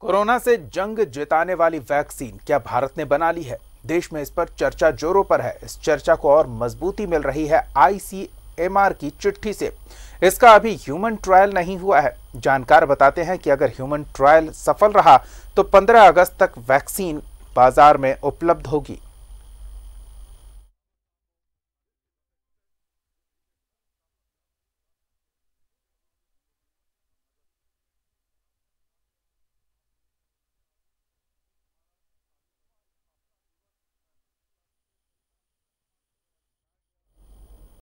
corona से जंग जिताने वाली वैक्सीन क्या भारत ने बना ली है देश में इस पर चर्चा जोरों पर है इस चर्चा को और मजबूती मिल रही है आईसीएमआर की चिट्ठी से इसका अभी ह्यूमन ट्रायल नहीं हुआ है जानकार बताते हैं कि अगर ह्यूमन ट्रायल सफल रहा तो 15 अगस्त तक वैक्सीन बाजार में उपलब्ध होगी